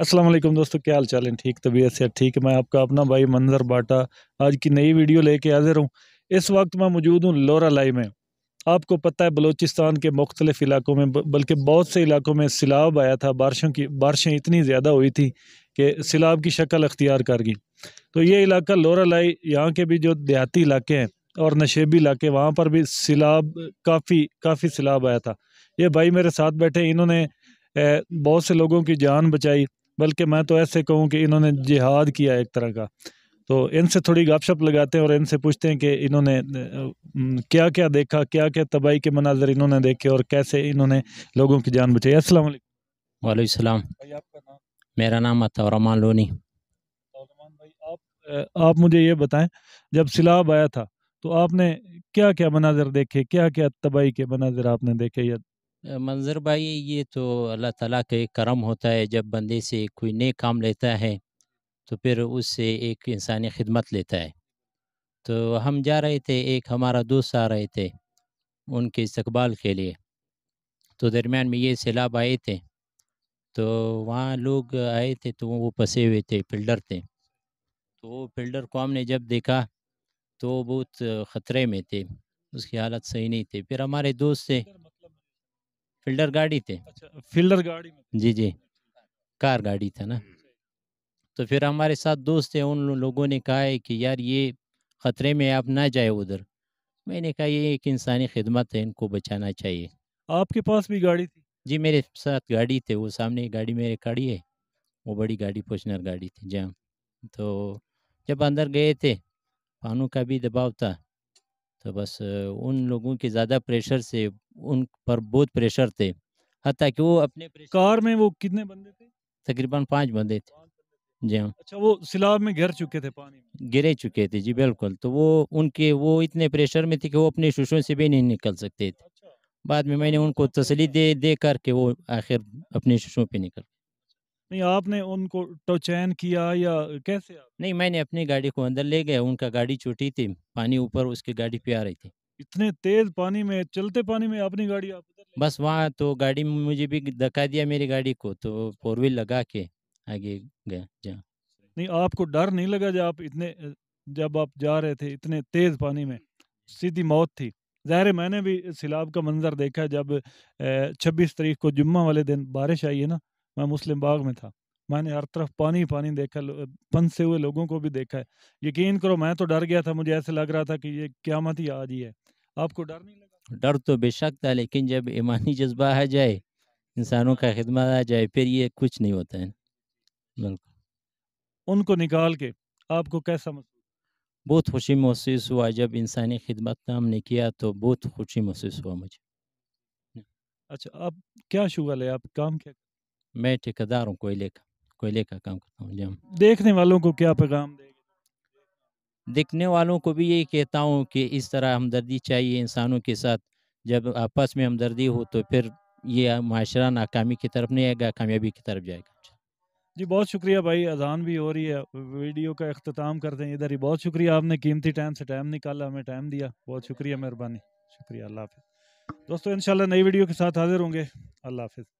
असलम दोस्तों क्या हाल चाल है ठीक तबीयत से ठीक है मैं आपका अपना भाई मंजर बाटा आज की नई वीडियो लेके हाजिर हूँ इस वक्त मैं मौजूद हूँ लोरा लाई में आपको पता है बलूचिस्तान के मुख्तलिफ़ इलाकों में बल्कि बहुत से इलाकों में सैलाब आया था बारिशों की बारिशें इतनी ज़्यादा हुई थी कि सैलाब की शक्ल अख्तियार कर गई तो ये इलाका लोरा लाई यहाँ के भी जो देहाती इलाके हैं और नशेबी इलाके वहाँ पर भी सैलाब काफ़ी काफ़ी सैलाब आया था ये भाई मेरे साथ बैठे इन्होंने बहुत से लोगों की जान बचाई बल्कि मैं तो ऐसे कहूँ कि इन्होंने जिहाद किया एक तरह का तो इनसे थोड़ी गपशप लगाते हैं और इनसे पूछते हैं कि इन्होंने क्या क्या देखा क्या क्या तबाही के मनाजर इन्होंने देखे और कैसे इन्होंने लोगों की जान बचाई असल वाले भाई आपका नाम मेरा नाम अतरमान लोनी भाई आप आप मुझे ये बताएं जब सैलाब आया था तो आपने क्या क्या मनाजर देखे क्या क्या तबाही के मनाजर आपने देखे या मंज़र भाई ये तो अल्लाह ताला का एक करम होता है जब बंदे से कोई नए काम लेता है तो फिर उससे एक इंसानी खिदमत लेता है। तो हम जा रहे थे एक हमारा दोस्त आ रहे थे, उनके इस्तकबाल के लिए। तो दरमियान में ये सैलाब आए थे, तो वहाँ लोग आए थे तो वो फंसे हुए थे, फ़िल्डर थे। तो वो फ़िल्डर को हमने जब देखा तो बहुत ख़तरे में थे, उसकी हालत सही नहीं थी। फिर हमारे दोस्त से फिल्डर गाड़ी थे अच्छा फिल्डर गाड़ी में जी जी कार गाड़ी था ना हम्म। तो फिर हमारे साथ दोस्त थे उन लोगों ने कहा है कि यार ये ख़तरे में आप ना जाए उधर मैंने कहा ये एक इंसानी खिदमत है इनको बचाना चाहिए आपके पास भी गाड़ी थी जी मेरे साथ गाड़ी थे वो सामने गाड़ी मेरे खड़ी है वो बड़ी गाड़ी फोर्चनर गाड़ी थी जहाँ तो जब अंदर गए थे पानों का भी दबाव था तो बस उन लोगों के ज़्यादा प्रेशर से उन पर बहुत प्रेशर थे हत्या कि वो अपने कार में वो कितने बंदे थे तकरीबन पाँच बंदे थे जी हाँ अच्छा वो सिलाब में गिर चुके थे पानी में गिरे चुके थे जी बिल्कुल तो वो उनके वो इतने प्रेशर में थे कि वो अपने शुशों से भी नहीं निकल सकते थे अच्छा। बाद में मैंने उनको अच्छा, अच्छा, तसली अच्छा। दे दे कर के वो आखिर अपने शुशों पे निकल नहीं आपने उनको टोचैन किया या कैसे आप? नहीं मैंने अपनी गाड़ी को अंदर ले गया उनका गाड़ी छोटी थी पानी ऊपर उसकी गाड़ी पे आ रही थी इतने तेज पानी में चलते पानी में अपनी गाड़ी आप बस वहाँ तो गाड़ी में मुझे भी धक्का दिया मेरी गाड़ी को तो फोर व्हील लगा के आगे गया जा नहीं आपको डर नहीं लगा जब आप इतने जब आप जा रहे थे इतने तेज पानी में सीधी मौत थी ज़ाहिर है मैंने भी सिलाब का मंजर देखा जब छब्बीस तारीख को जुम्मा वाले दिन बारिश आई है ना मैं मुस्लिम बाग में था मैंने हर तरफ पानी पानी देखा फंसे हुए लोगों को भी देखा है यकीन करो मैं तो डर गया था मुझे ऐसे लग रहा था कि ये क्यामत ही आज ही है आपको डर नहीं लगा डर तो बेशक था लेकिन जब ईमानी जज्बा आ जाए इंसानों का खिदमत आ जाए फिर ये कुछ नहीं होता है बिल्कुल उनको निकाल के आपको कैसा महसूस बहुत खुशी महसूस हुआ जब इंसानी खिदमत का हमने किया तो बहुत खुशी महसूस हुआ मुझे अच्छा आप क्या शुगर है आप काम क्या मैं ठेकेदार हूँ कोयले का कोयले का काम करता हूँ जी देखने वालों को क्या पैगाम देखने वालों को भी यही कहता हूँ कि इस तरह हमदर्दी चाहिए इंसानों के साथ जब आपस में हमदर्दी हो तो फिर ये माशरा नाकामी की तरफ नहीं आएगा कामयाबी की तरफ जाएगा जी बहुत शुक्रिया भाई अजान भी हो रही है वीडियो का अख्ताम करते हैं इधर ही बहुत शुक्रिया आपने कीमती टाइम से टाइम निकाला हमें टाइम दिया बहुत शुक्रिया मेहरबानी शुक्रिया अल्लाह हाफि दोस्तों इन नई वीडियो के साथ हाजिर होंगे अल्लाह हाफिज़